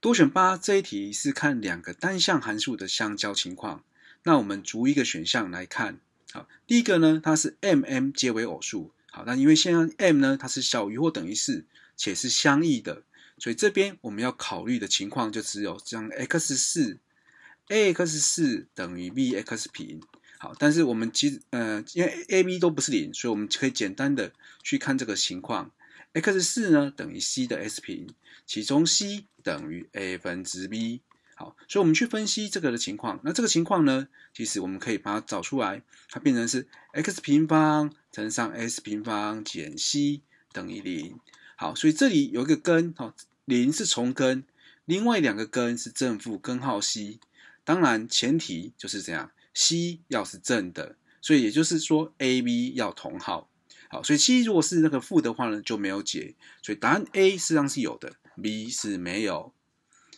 多选八这一题是看两个单项函数的相交情况，那我们逐一个选项来看。好，第一个呢，它是 m、m 皆为偶数。好，那因为现在 m 呢，它是小于或等于四，且是相异的，所以这边我们要考虑的情况就只有将 x 四 a x 四等于 b x 平。好，但是我们其实呃，因为 a、b 都不是零，所以我们可以简单的去看这个情况。x 四呢等于 c 的 s 平，其中 c 等于 a 分之 b。好，所以我们去分析这个的情况。那这个情况呢，其实我们可以把它找出来，它变成是 x 平方乘上 s 平方减 c 等于零。好，所以这里有一个根，哈，零是重根，另外两个根是正负根号 c。当然前提就是这样，c 要是正的，所以也就是说 ab 要同号。好，所以七如果是那个负的话呢，就没有解。所以答案 A 实际上是有的，B 是没有。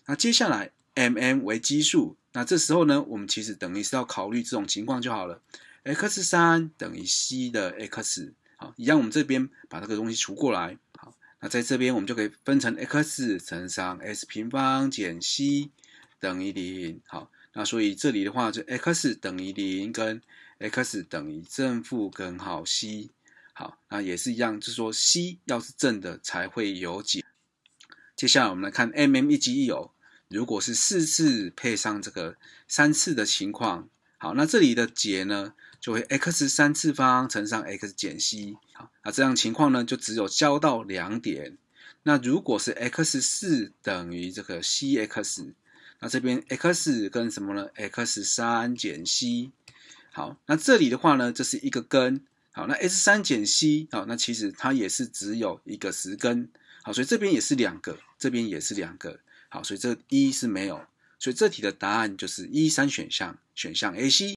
那接下来 m、m 为奇数，那这时候呢，我们其实等于是要考虑这种情况就好了。x 三等于 c 的 x，好，一样我们这边把这个东西除过来，好，那在这边我们就可以分成 x 乘上 x 平方减 c 等于零。好，那所以这里的话就 x 等于零跟 x 等于正负根号 c。好，那也是一样，就是说，c 要是正的才会有解。接下来我们来看 m m e 一 o，如果是四次配上这个三次的情况，好，那这里的解呢，就会 x 三次方乘上 x 减 c，好，那这样情况呢，就只有交到两点。那如果是 x 四等于这个 c x，那这边 x 跟什么呢？x 三减 c，好，那这里的话呢，这是一个根。好，那 S 三减 C，好，那其实它也是只有一个实根，好，所以这边也是两个，这边也是两个，好，所以这一是没有，所以这题的答案就是一三选项，选项 A、C。